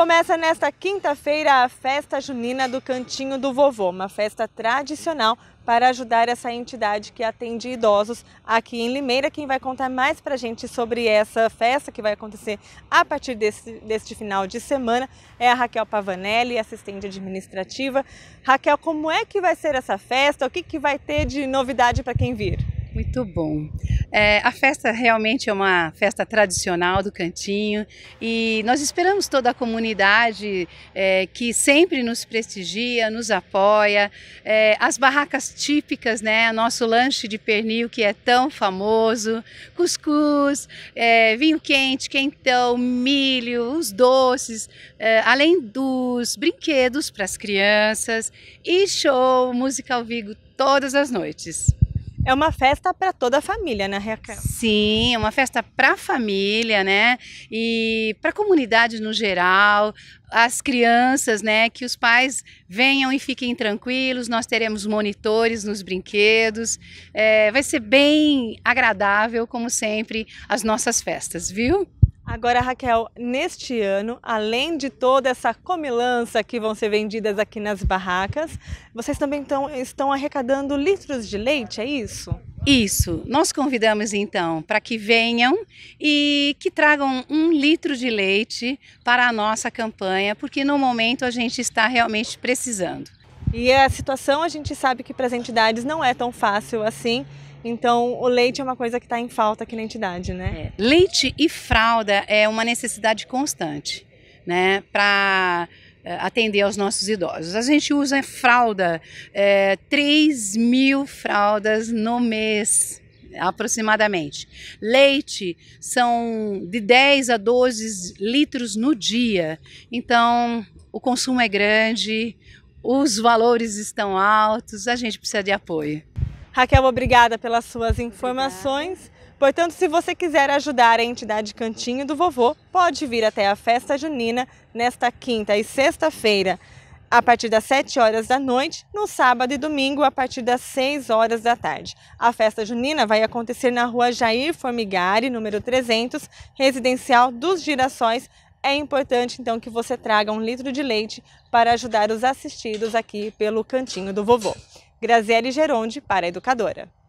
Começa nesta quinta-feira a festa junina do Cantinho do Vovô, uma festa tradicional para ajudar essa entidade que atende idosos aqui em Limeira. Quem vai contar mais para a gente sobre essa festa que vai acontecer a partir desse, deste final de semana é a Raquel Pavanelli, assistente administrativa. Raquel, como é que vai ser essa festa? O que, que vai ter de novidade para quem vir? Muito bom. É, a festa realmente é uma festa tradicional do Cantinho e nós esperamos toda a comunidade é, que sempre nos prestigia, nos apoia. É, as barracas típicas, né? Nosso lanche de pernil que é tão famoso, cuscuz, é, vinho quente, quentão, milho, os doces, é, além dos brinquedos para as crianças e show musical vivo todas as noites. É uma festa para toda a família, né, Raquel? Sim, é uma festa para a família, né? E para a comunidade no geral, as crianças, né? Que os pais venham e fiquem tranquilos. Nós teremos monitores nos brinquedos. É, vai ser bem agradável, como sempre, as nossas festas, viu? Agora, Raquel, neste ano, além de toda essa comilança que vão ser vendidas aqui nas barracas, vocês também estão arrecadando litros de leite, é isso? Isso. Nós convidamos então para que venham e que tragam um litro de leite para a nossa campanha, porque no momento a gente está realmente precisando. E a situação a gente sabe que para as entidades não é tão fácil assim. Então, o leite é uma coisa que está em falta aqui na entidade, né? É. Leite e fralda é uma necessidade constante, né? Para eh, atender aos nossos idosos. A gente usa fralda, é, eh, 3 mil fraldas no mês, aproximadamente. Leite são de 10 a 12 litros no dia. Então, o consumo é grande, os valores estão altos, a gente precisa de apoio. Raquel, obrigada pelas suas informações. Obrigada. Portanto, se você quiser ajudar a entidade Cantinho do Vovô, pode vir até a festa junina nesta quinta e sexta-feira, a partir das 7 horas da noite, no sábado e domingo, a partir das 6 horas da tarde. A festa junina vai acontecer na rua Jair Formigari, número 300, residencial dos Girassóis, é importante então que você traga um litro de leite para ajudar os assistidos aqui pelo Cantinho do Vovô. Graziele Geronde para a Educadora.